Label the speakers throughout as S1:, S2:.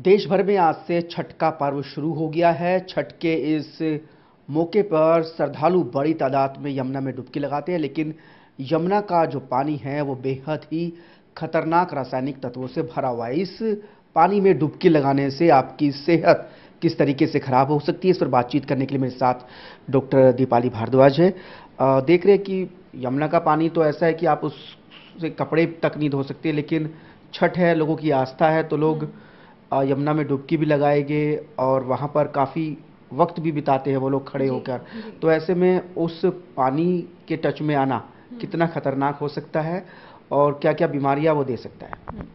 S1: देश भर में आज से छठ का पर्व शुरू हो गया है छठ के इस मौके पर श्रद्धालु बड़ी तादाद में यमुना में डुबकी लगाते हैं लेकिन यमुना का जो पानी है वो बेहद ही खतरनाक रासायनिक तत्वों से भरा हुआ है इस पानी में डुबकी लगाने से आपकी सेहत किस तरीके से खराब हो सकती है इस पर बातचीत करने के लिए मेरे साथ डॉक्टर दीपाली भारद्वाज है देख रहे हैं कि यमुना का पानी तो ऐसा है कि आप उससे कपड़े तक नहीं धो सकते लेकिन छठ है लोगों की आस्था है तो लोग हम्म। यमुना में डुबकी भी लगाएंगे और वहाँ पर काफ़ी वक्त भी बिताते हैं वो लोग खड़े होकर तो ऐसे में उस पानी के टच में आना हम्म। कितना खतरनाक हो सकता है और क्या क्या बीमारियां वो दे सकता है हम्म।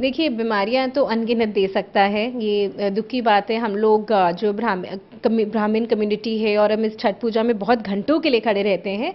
S2: देखिए बीमारियां तो अनगिनत दे सकता है ये दुख की बात है हम लोग जो ब्राह्मण ब्राह्मण कम्युनिटी है और हम इस छठ पूजा में बहुत घंटों के लिए खड़े रहते हैं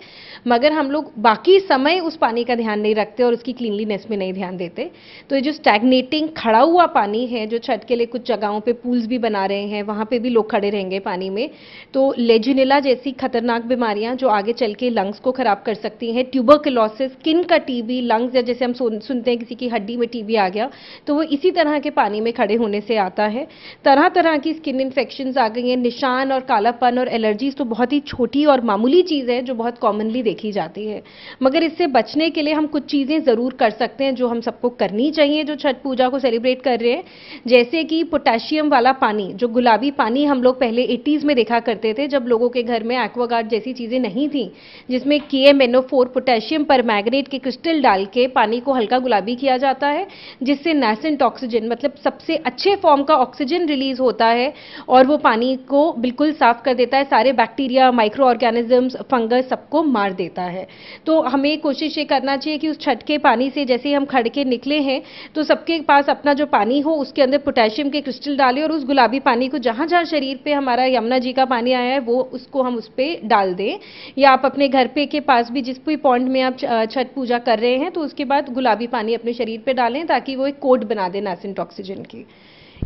S2: मगर हम लोग बाकी समय उस पानी का ध्यान नहीं रखते और उसकी क्लीनलीनेस में नहीं ध्यान देते तो ये जो स्टैगनेटिंग खड़ा हुआ पानी है जो छठ के लिए कुछ जगहों पर पूल्स भी बना रहे हैं वहाँ पर भी लोग खड़े रहेंगे पानी में तो लेजिनेला जैसी खतरनाक बीमारियाँ जो आगे चल के लंग्स को खराब कर सकती हैं ट्यूबर स्किन का टीबी लंग लंग्स या जैसे हम सुन, सुनते हैं किसी की हड्डी में टीबी आ गया तो वो इसी तरह के पानी में खड़े होने से आता है तरह तरह की स्किन इन्फेक्शन आ गई हैं निशान और कालापन और एलर्जीज तो बहुत ही छोटी और मामूली चीज़ है जो बहुत कॉमनली देखी जाती है मगर इससे बचने के लिए हम कुछ चीज़ें ज़रूर कर सकते हैं जो हम सबको करनी चाहिए जो छठ पूजा को सेलिब्रेट कर रहे हैं जैसे कि पोटेशियम वाला पानी जो गुलाबी पानी हम लोग पहले एटीज़ में देखा करते थे जब लोगों के घर में एक्वागार्ड जैसी चीज़ें नहीं थी जिसमें K M N O four potassium permanganate के क्रिस्टल डाल डाल के पानी को हल्का गुलाबी किया जाता है जिससे नेसेंट ऑक्सीजन मतलब सबसे अच्छे फॉर्म का ऑक्सीजन रिलीज होता है और वो पानी को बिल्कुल साफ कर देता है सारे बैक्टीरिया माइक्रो ऑर्गेनिजम्स फंगस सबको मार देता है तो हमें कोशिश ये करना चाहिए कि उस छठ के पानी से जैसे हम खड़ के निकले हैं तो सबके पास अपना जो पानी हो उसके अंदर पोटेशियम के क्रिस्टल डालें और उस गुलाबी पानी को जहाँ जहाँ शरीर पर हमारा यमुना जी का पानी आया है वो उसको हम उस पर डाल दें या आप अपने घर पे के पास भी जिस भी पॉइंट में आप छठ पूजा कर रहे हैं हैं तो उसके बाद गुलाबी पानी अपने शरीर पे डालें ताकि वो एक कोट बना दे नासिन ऑक्सीजन की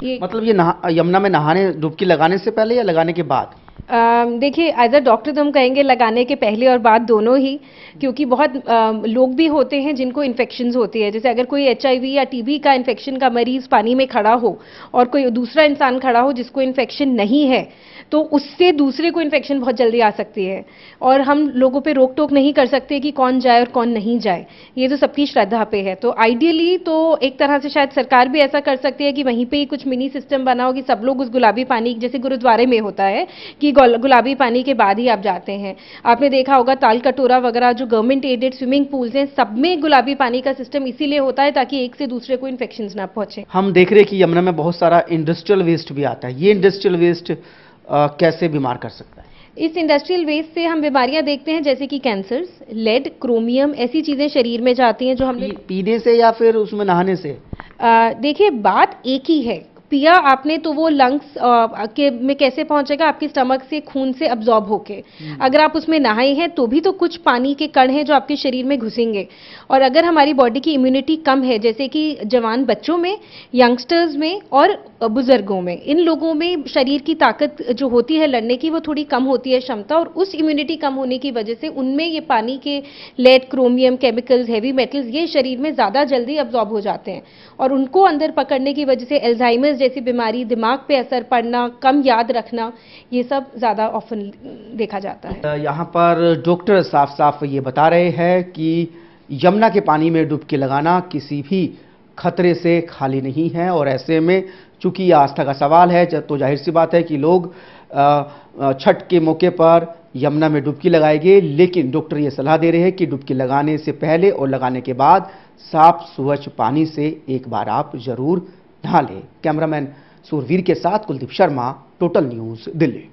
S1: ये मतलब ये यमुना में नहाने डुबकी लगाने से पहले या लगाने के बाद
S2: देखिए एज अ डॉक्टर तो हम कहेंगे लगाने के पहले और बाद दोनों ही क्योंकि बहुत आ, लोग भी होते हैं जिनको इन्फेक्शन होती है जैसे अगर कोई एच या टीबी का इन्फेक्शन का मरीज़ पानी में खड़ा हो और कोई दूसरा इंसान खड़ा हो जिसको इन्फेक्शन नहीं है तो उससे दूसरे को इन्फेक्शन बहुत जल्दी आ सकती है और हम लोगों पे रोक टोक नहीं कर सकते कि कौन जाए और कौन नहीं जाए ये तो सबकी श्रद्धा पे है तो आइडियली तो एक तरह से शायद सरकार भी ऐसा कर सकती है कि वहीं पे ही कुछ मिनी सिस्टम बनाओ कि सब लोग उस गुलाबी पानी जैसे गुरुद्वारे में होता है कि गुलाबी पानी के बाद ही आप जाते हैं आपने देखा होगा ताल कटोरा वगैरह जो गवर्नमेंट एडेड स्विमिंग पूल्स हैं सब में गुलाबी पानी का सिस्टम इसीलिए होता है ताकि एक से दूसरे को इन्फेक्शन ना पहुंचे
S1: हम देख रहे हैं कि यमुना में बहुत सारा इंडस्ट्रियल वेस्ट भी आता है ये इंडस्ट्रियल वेस्ट आ, कैसे बीमार कर सकता है
S2: इस इंडस्ट्रियल वेस्ट से हम बीमारियां देखते हैं जैसे कि कैंसर्स लेड क्रोमियम ऐसी चीज़ें शरीर में जाती हैं जो हम पी,
S1: पीने से या फिर उसमें नहाने से
S2: देखिए बात एक ही है पिया आपने तो वो लंग्स आ, के में कैसे पहुंचेगा आपके स्टमक से खून से अब्जॉर्ब होके हम्म। अगर आप उसमें नहाए हैं तो भी तो कुछ पानी के कण हैं जो आपके शरीर में घुसेंगे और अगर हमारी बॉडी की इम्यूनिटी कम है जैसे कि जवान बच्चों में यंगस्टर्स में और बुजुर्गों में इन लोगों में शरीर की ताकत जो होती है लड़ने की वो थोड़ी कम होती है क्षमता और उस इम्यूनिटी कम होने की वजह से उनमें ये पानी के lead chromium chemicals heavy metals ये शरीर में ज़्यादा जल्दी अब्जॉर्ब हो जाते हैं और उनको अंदर पकड़ने की वजह से एल्जाइमस डिमेंशियस जैसी बीमारी दिमाग पे असर पड़ना कम याद रखना ये सब ज़्यादा ऑफन देखा जाता
S1: है यहाँ पर डॉक्टर साफ साफ ये बता रहे हैं कि यमुना के पानी में डुबकी लगाना किसी भी खतरे से खाली नहीं है और ऐसे में चूंकि यह आस्था का सवाल है तो जाहिर सी बात है कि लोग छठ के मौके पर यमुना में डुबकी लगाएंगे लेकिन डॉक्टर ये सलाह दे रहे हैं कि डुबकी लगाने से पहले और लगाने के बाद साफ स्वच्छ पानी से एक बार आप जरूर ढाले कैमरामैन सूरवीर के साथ कुलदीप शर्मा टोटल न्यूज दिल्ली